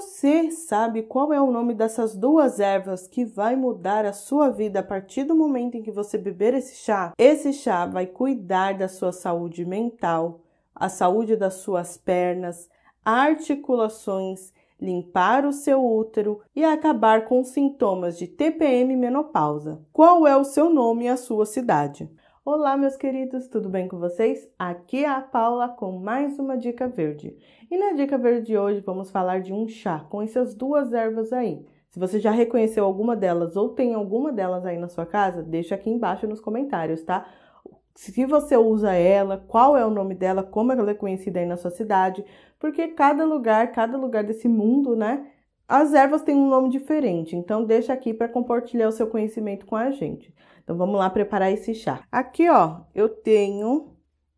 você sabe qual é o nome dessas duas ervas que vai mudar a sua vida a partir do momento em que você beber esse chá, esse chá vai cuidar da sua saúde mental, a saúde das suas pernas, articulações, limpar o seu útero e acabar com sintomas de TPM menopausa. Qual é o seu nome e a sua cidade? Olá, meus queridos, tudo bem com vocês? Aqui é a Paula com mais uma dica verde. E na dica verde de hoje vamos falar de um chá com essas duas ervas aí. Se você já reconheceu alguma delas ou tem alguma delas aí na sua casa, deixa aqui embaixo nos comentários, tá? Se você usa ela, qual é o nome dela, como ela é conhecida aí na sua cidade, porque cada lugar, cada lugar desse mundo, né, as ervas têm um nome diferente, então deixa aqui para compartilhar o seu conhecimento com a gente. Então vamos lá preparar esse chá. Aqui, ó, eu tenho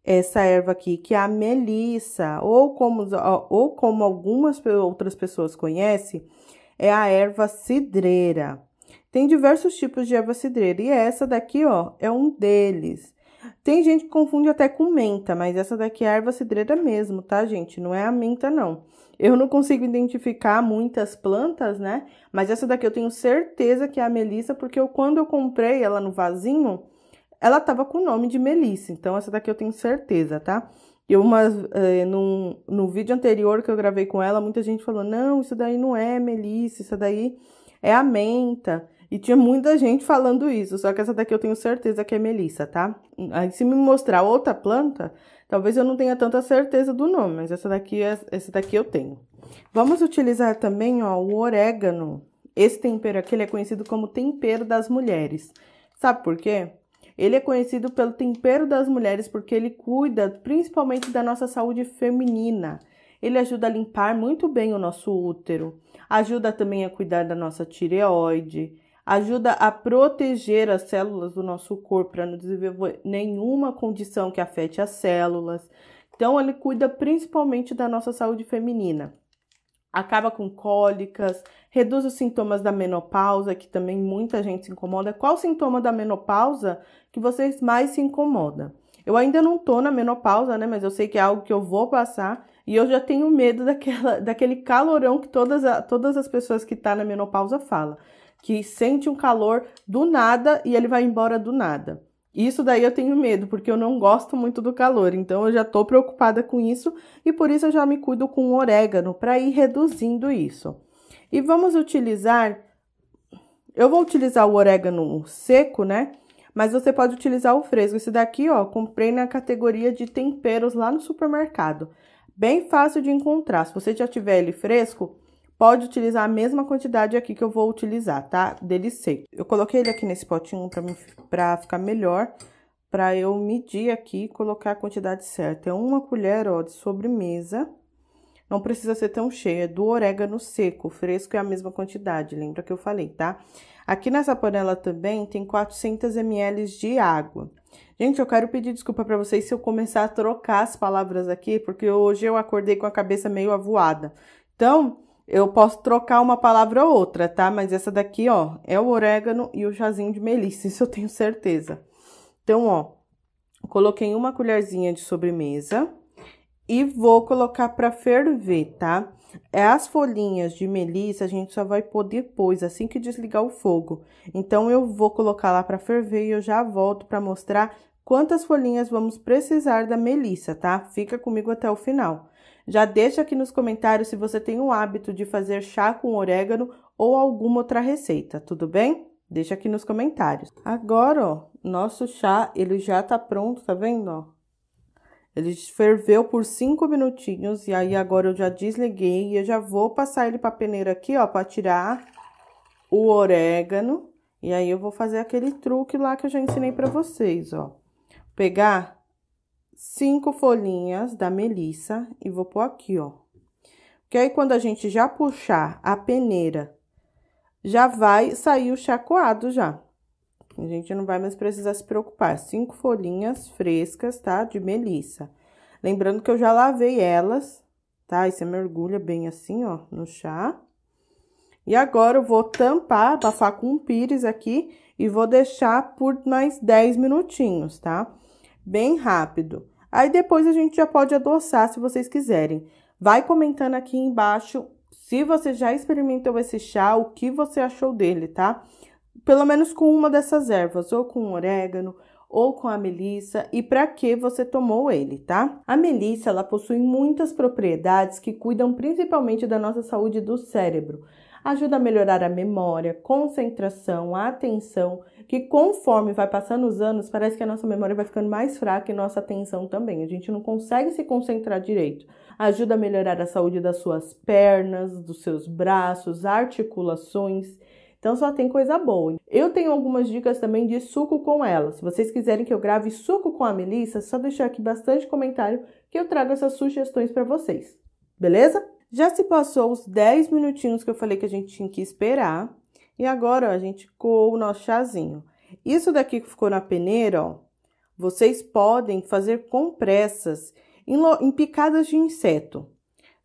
essa erva aqui que é a melissa, ou como, ou como algumas outras pessoas conhecem, é a erva cidreira. Tem diversos tipos de erva cidreira e essa daqui, ó, é um deles. Tem gente que confunde até com menta, mas essa daqui é a erva cidreira mesmo, tá, gente? Não é a menta, não. Eu não consigo identificar muitas plantas, né? Mas essa daqui eu tenho certeza que é a melissa, porque eu, quando eu comprei ela no vasinho, ela tava com o nome de melissa. Então, essa daqui eu tenho certeza, tá? E uma, é, eh, num, no vídeo anterior que eu gravei com ela, muita gente falou, não, isso daí não é melissa, isso daí é a menta. E tinha muita gente falando isso, só que essa daqui eu tenho certeza que é melissa, tá? Aí se me mostrar outra planta, talvez eu não tenha tanta certeza do nome, mas essa daqui, é, essa daqui eu tenho. Vamos utilizar também, ó, o orégano. Esse tempero aqui, ele é conhecido como tempero das mulheres. Sabe por quê? Ele é conhecido pelo tempero das mulheres porque ele cuida principalmente da nossa saúde feminina. Ele ajuda a limpar muito bem o nosso útero, ajuda também a cuidar da nossa tireoide, ajuda a proteger as células do nosso corpo para não desenvolver nenhuma condição que afete as células. Então, ele cuida principalmente da nossa saúde feminina. Acaba com cólicas, reduz os sintomas da menopausa, que também muita gente se incomoda. Qual sintoma da menopausa que vocês mais se incomoda? Eu ainda não tô na menopausa, né? Mas eu sei que é algo que eu vou passar e eu já tenho medo daquela, daquele calorão que todas, todas as pessoas que tá na menopausa falam que sente um calor do nada e ele vai embora do nada. Isso daí eu tenho medo, porque eu não gosto muito do calor, então eu já tô preocupada com isso e por isso eu já me cuido com orégano para ir reduzindo isso. E vamos utilizar eu vou utilizar o orégano seco, né? Mas você pode utilizar o fresco. Esse daqui, ó, comprei na categoria de temperos lá no supermercado. Bem fácil de encontrar. Se você já tiver ele fresco, Pode utilizar a mesma quantidade aqui que eu vou utilizar, tá? Dele seco. Eu coloquei ele aqui nesse potinho para ficar melhor, para eu medir aqui e colocar a quantidade certa. É uma colher, ó, de sobremesa. Não precisa ser tão cheia, é do orégano seco, fresco é a mesma quantidade, lembra que eu falei, tá? Aqui nessa panela também tem 400 ml de água. Gente, eu quero pedir desculpa para vocês se eu começar a trocar as palavras aqui, porque hoje eu acordei com a cabeça meio avoada. Então, eu posso trocar uma palavra ou outra, tá? Mas essa daqui, ó, é o orégano e o chazinho de melissa, isso eu tenho certeza. Então, ó, coloquei uma colherzinha de sobremesa e vou colocar para ferver, tá? É, as folhinhas de melissa a gente só vai pôr depois, assim que desligar o fogo. Então, eu vou colocar lá para ferver e eu já volto para mostrar quantas folhinhas vamos precisar da melissa, tá? Fica comigo até o final. Já deixa aqui nos comentários se você tem o hábito de fazer chá com orégano ou alguma outra receita, tudo bem? Deixa aqui nos comentários. Agora, ó, nosso chá, ele já tá pronto, tá vendo, ó? Ele ferveu por 5 minutinhos e aí agora eu já desliguei e eu já vou passar ele para peneira aqui, ó, para tirar o orégano. E aí eu vou fazer aquele truque lá que eu já ensinei para vocês, ó. Pegar cinco folhinhas da melissa e vou pôr aqui, ó. Porque aí, quando a gente já puxar a peneira, já vai sair o chacoado já. A gente não vai mais precisar se preocupar. Cinco folhinhas frescas, tá? De melissa. Lembrando que eu já lavei elas, tá? E você mergulha bem assim, ó, no chá. E agora eu vou tampar, abafar com um pires aqui e vou deixar por mais 10 minutinhos, tá? Tá? bem rápido. Aí depois a gente já pode adoçar se vocês quiserem. Vai comentando aqui embaixo se você já experimentou esse chá, o que você achou dele, tá? Pelo menos com uma dessas ervas, ou com orégano, ou com a melissa e para que você tomou ele, tá? A melissa ela possui muitas propriedades que cuidam principalmente da nossa saúde do cérebro ajuda a melhorar a memória, concentração, a atenção, que conforme vai passando os anos, parece que a nossa memória vai ficando mais fraca e nossa atenção também. A gente não consegue se concentrar direito. Ajuda a melhorar a saúde das suas pernas, dos seus braços, articulações. Então só tem coisa boa. Eu tenho algumas dicas também de suco com ela. Se vocês quiserem que eu grave suco com a Melissa, é só deixar aqui bastante comentário que eu trago essas sugestões para vocês. Beleza? Já se passou os 10 minutinhos que eu falei que a gente tinha que esperar. E agora, ó, a gente coou o nosso chazinho. Isso daqui que ficou na peneira, ó, vocês podem fazer compressas em, em picadas de inseto.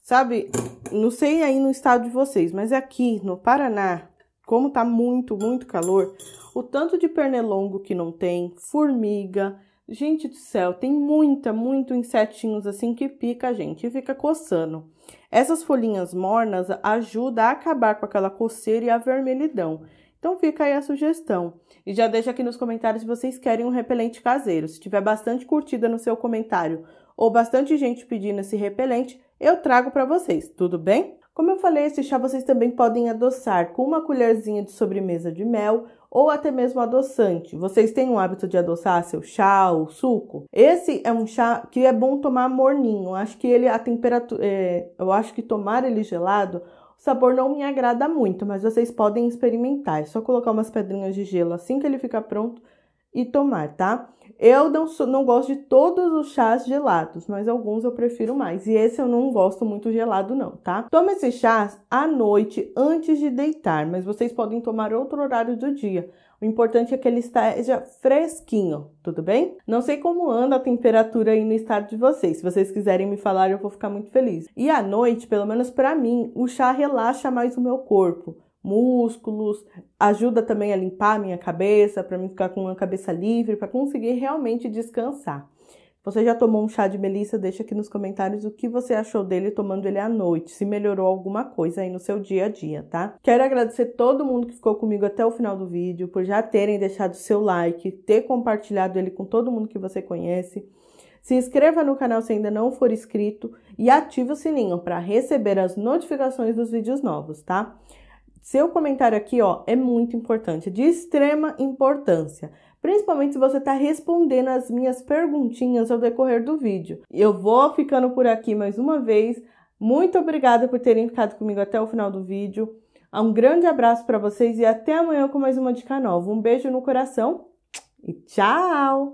Sabe, não sei aí no estado de vocês, mas aqui no Paraná, como tá muito, muito calor, o tanto de pernilongo que não tem, formiga, gente do céu, tem muita, muito insetinhos assim que pica a gente e fica coçando. Essas folhinhas mornas ajudam a acabar com aquela coceira e a vermelhidão. Então fica aí a sugestão. E já deixa aqui nos comentários se vocês querem um repelente caseiro. Se tiver bastante curtida no seu comentário ou bastante gente pedindo esse repelente, eu trago para vocês, tudo bem? Como eu falei, esse chá vocês também podem adoçar com uma colherzinha de sobremesa de mel ou até mesmo adoçante. Vocês têm o hábito de adoçar seu chá ou suco? Esse é um chá que é bom tomar morninho. Acho que ele a temperatura, é, eu acho que tomar ele gelado o sabor não me agrada muito, mas vocês podem experimentar. É só colocar umas pedrinhas de gelo assim que ele ficar pronto e tomar, tá? Eu não, não gosto de todos os chás gelados, mas alguns eu prefiro mais. E esse eu não gosto muito gelado, não, tá? Toma esse chá à noite antes de deitar, mas vocês podem tomar outro horário do dia. O importante é que ele esteja fresquinho, tudo bem? Não sei como anda a temperatura aí no estado de vocês. Se vocês quiserem me falar, eu vou ficar muito feliz. E à noite, pelo menos para mim, o chá relaxa mais o meu corpo músculos, ajuda também a limpar a minha cabeça, para mim ficar com a cabeça livre, para conseguir realmente descansar. Você já tomou um chá de melissa? Deixa aqui nos comentários o que você achou dele tomando ele à noite, se melhorou alguma coisa aí no seu dia a dia, tá? Quero agradecer todo mundo que ficou comigo até o final do vídeo, por já terem deixado seu like, ter compartilhado ele com todo mundo que você conhece. Se inscreva no canal se ainda não for inscrito e ative o sininho para receber as notificações dos vídeos novos, tá? seu comentário aqui, ó, é muito importante, de extrema importância principalmente se você está respondendo as minhas perguntinhas ao decorrer do vídeo. Eu vou ficando por aqui mais uma vez. Muito obrigada por terem ficado comigo até o final do vídeo. Um grande abraço para vocês e até amanhã com mais uma dica nova. Um beijo no coração e tchau!